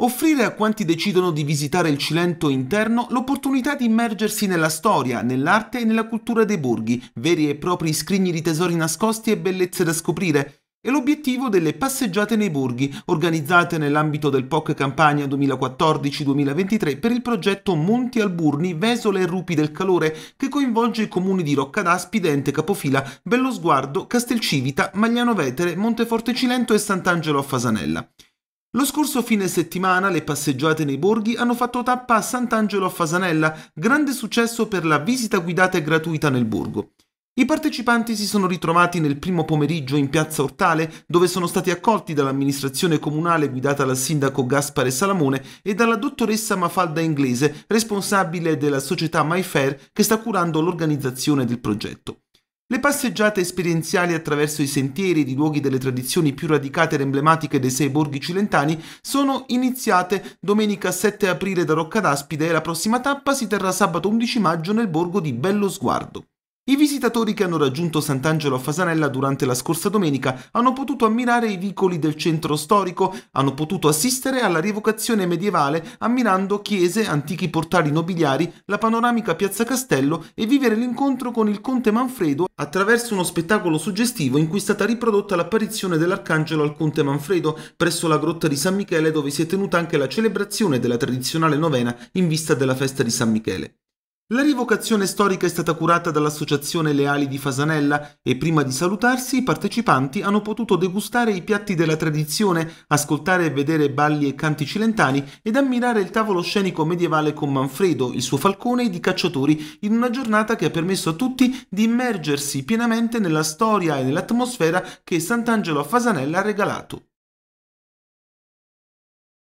Offrire a quanti decidono di visitare il Cilento interno l'opportunità di immergersi nella storia, nell'arte e nella cultura dei borghi, veri e propri scrigni di tesori nascosti e bellezze da scoprire, è l'obiettivo delle passeggiate nei borghi, organizzate nell'ambito del POC Campania 2014-2023 per il progetto Monti Alburni, Vesole e Rupi del Calore, che coinvolge i comuni di Rocca d'Aspide, Ente Capofila, Bellosguardo, Castelcivita, Magliano Vetere, Monteforte Cilento e Sant'Angelo a Fasanella. Lo scorso fine settimana le passeggiate nei borghi hanno fatto tappa a Sant'Angelo a Fasanella, grande successo per la visita guidata e gratuita nel borgo. I partecipanti si sono ritrovati nel primo pomeriggio in piazza Ortale, dove sono stati accolti dall'amministrazione comunale guidata dal sindaco Gaspare Salamone e dalla dottoressa Mafalda Inglese, responsabile della società MyFair che sta curando l'organizzazione del progetto. Le passeggiate esperienziali attraverso i sentieri di luoghi delle tradizioni più radicate ed emblematiche dei sei borghi cilentani sono iniziate domenica 7 aprile da Roccadaspide e la prossima tappa si terrà sabato 11 maggio nel borgo di Bello Sguardo. I visitatori che hanno raggiunto Sant'Angelo a Fasanella durante la scorsa domenica hanno potuto ammirare i vicoli del centro storico, hanno potuto assistere alla rievocazione medievale ammirando chiese, antichi portali nobiliari, la panoramica Piazza Castello e vivere l'incontro con il conte Manfredo attraverso uno spettacolo suggestivo in cui è stata riprodotta l'apparizione dell'arcangelo al conte Manfredo presso la grotta di San Michele dove si è tenuta anche la celebrazione della tradizionale novena in vista della festa di San Michele. La rivocazione storica è stata curata dall'Associazione Leali di Fasanella e prima di salutarsi i partecipanti hanno potuto degustare i piatti della tradizione, ascoltare e vedere balli e canti cilentani ed ammirare il tavolo scenico medievale con Manfredo, il suo falcone e i cacciatori, in una giornata che ha permesso a tutti di immergersi pienamente nella storia e nell'atmosfera che Sant'Angelo a Fasanella ha regalato.